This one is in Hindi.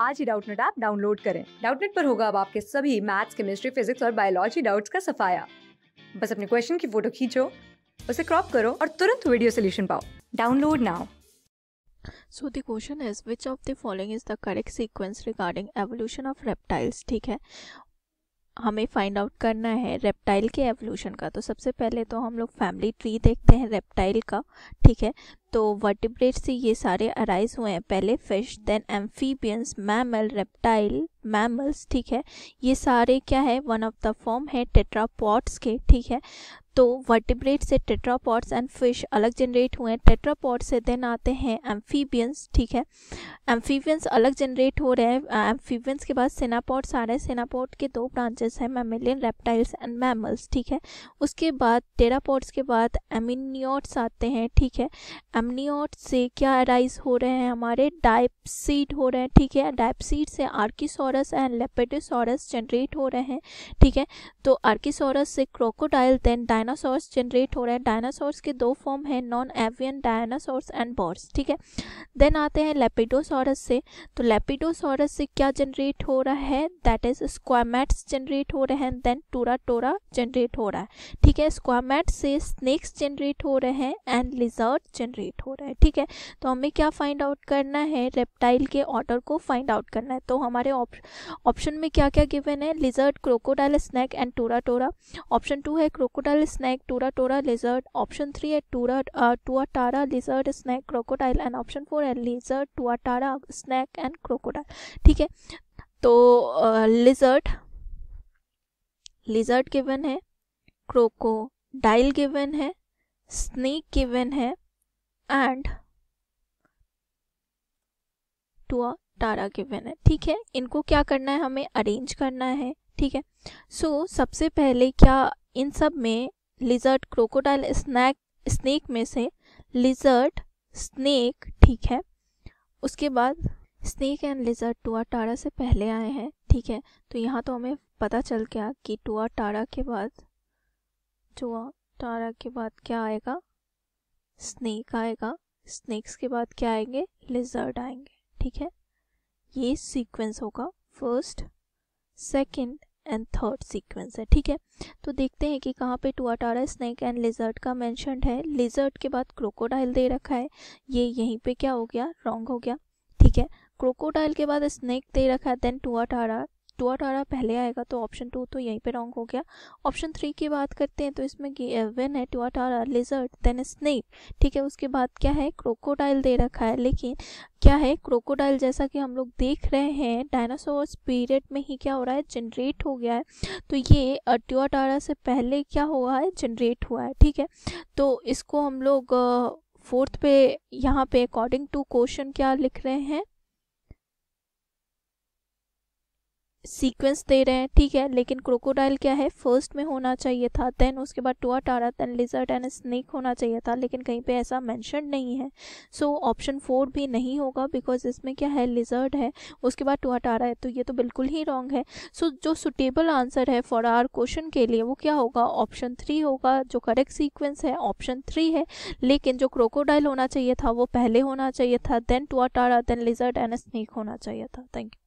आज ही डाउटनेट ऐप डाउनलोड करें डाउटनेट पर होगा अब आपके सभी मैथ्स केमिस्ट्री फिजिक्स और बायोलॉजी डाउट्स का सफाया बस अपने क्वेश्चन की फोटो खींचो उसे क्रॉप करो और तुरंत वीडियो सोल्यूशन पाओ download now so the question is which of the following is the correct sequence regarding evolution of reptiles ठीक है हमें फाइंड आउट करना है रेप्टाइल के एवोल्यूशन का तो सबसे पहले तो हम लोग फैमिली ट्री देखते हैं रेप्टाइल का ठीक है तो वर्टिब्रेट से ये सारे अराइज हुए हैं पहले fish then amphibians mammal reptile mammals ठीक है ये सारे क्या है वन ऑफ द फॉर्म है टेट्रापॉट्स के ठीक है तो वर्टिब्रेट से टेट्रापॉड्स एंड फिश अलग जनरेट हुए हैं टेट्रापॉड से देन आते हैं एम्फीबियंस ठीक है एम्फीबियंस अलग जनरेट हो रहे हैं एम्फीबियंस के बाद सेनापॉड्स आ रहे हैं सेनापॉड के दो ब्रांचेस हैं मेमेलियन रेप्टाइल्स एंड मैमल्स ठीक है उसके बाद टेरापॉड्स के बाद एमिनियोट्स आते हैं ठीक है एमनियोट्स से क्या अराइज हो रहे हैं हमारे डाइपसीड हो रहे हैं ठीक है डाइपसीड से आर्किसोरस एंड लेपेडिसोरस जनरेट हो रहे हैं ठीक है तो आर्किसोरस से क्रोकोडाइल देन डायना डायनासोर्स तो जनरेट हो रहे हैं डायनासोर्स के दो फॉर्म हैं non avian dinosaurs and birds ठीक है देन आते हैं लेपिडोसॉरस से तो लेपिडोसॉरस से क्या जनरेट हो रहा है दैट इज स्क्वामेट्स जनरेट हो रहे हैं देन टोरा टोरा जनरेट हो रहा है ठीक है स्क्वामेट से स्नेक्स जनरेट हो रहे हैं एंड लिजर्ट जनरेट हो रहा है ठीक है तो हमें क्या फाइंड आउट करना है रेप्टाइल के ऑर्डर को फाइंड आउट करना है तो हमारे ऑप्शन में क्या क्या गिवन है lizard crocodile snake and tuatara option two है crocodile snake, Tura Tura lizard. Option 3 a Tura uh, Tuatara lizard snake crocodile and option 4 a lizard Tuatara snake and crocodile. ठीक है तो lizard lizard given है crocodile given है snake given है and टुआ टारा गिवन है ठीक है इनको क्या करना है हमें अरेंज करना है ठीक है सो so, सबसे पहले क्या इन सब में लिजर्ट क्रोकोडाइल स्नैक स्नेक में से लिजर्ट स्नेक ठीक है उसके बाद स्नेक एंड लिजर्ट टुआटारा से पहले आए हैं ठीक है तो यहाँ तो हमें पता चल गया कि टुआ टारा के बाद टुआ टारा के बाद क्या आएगा स्नेक आएगा स्नेक्स के बाद क्या आएंगे लिजर्ट आएंगे ठीक है ये सीक्वेंस होगा first second and third sequence है ठीक है तो देखते हैं कि कहाँ पे टुआटारा स्नैक एंड लिजर्ट का मैंशनड है लिजर्ट के बाद क्रोकोडाइल दे रखा है ये यहीं पे क्या हो गया रॉन्ग हो गया ठीक है क्रोकोडाइल के बाद स्नैक दे रखा है देन टुआटारा टू अठारह पहले आएगा तो ऑप्शन टू तो यहीं पे रॉन्ग हो गया ऑप्शन थ्री की बात करते हैं तो इसमें वेन है टू अठारह लिजर्ट देन स्नेक ठीक है उसके बाद क्या है क्रोकोडाइल दे रखा है लेकिन क्या है क्रोकोडाइल जैसा कि हम लोग देख रहे हैं डायनासोर पीरियड में ही क्या हो रहा है जनरेट हो गया है तो ये अट्योटारा से पहले क्या हुआ है जनरेट हुआ है ठीक है तो इसको हम लोग फोर्थ पे यहाँ पे अकॉर्डिंग टू क्वेश्चन क्या लिख रहे हैं सीक्वेंस दे रहे हैं ठीक है लेकिन क्रोकोडाइल क्या है फर्स्ट में होना चाहिए था देन उसके बाद tuatara then lizard and snake होना चाहिए था लेकिन कहीं पे ऐसा मेंशन नहीं है सो ऑप्शन फोर भी नहीं होगा बिकॉज इसमें क्या है लिजर्ड है उसके बाद टोआ टारा है तो ये तो बिल्कुल ही रॉन्ग है सो so, जो सुटेबल आंसर है फॉर आर क्वेश्चन के लिए वो क्या होगा ऑप्शन थ्री होगा जो करेक्ट सीक्वेंस है ऑप्शन थ्री है लेकिन जो क्रोकोडाइल होना चाहिए था वो पहले होना चाहिए था then tuatara then lizard and snake होना चाहिए था थैंक यू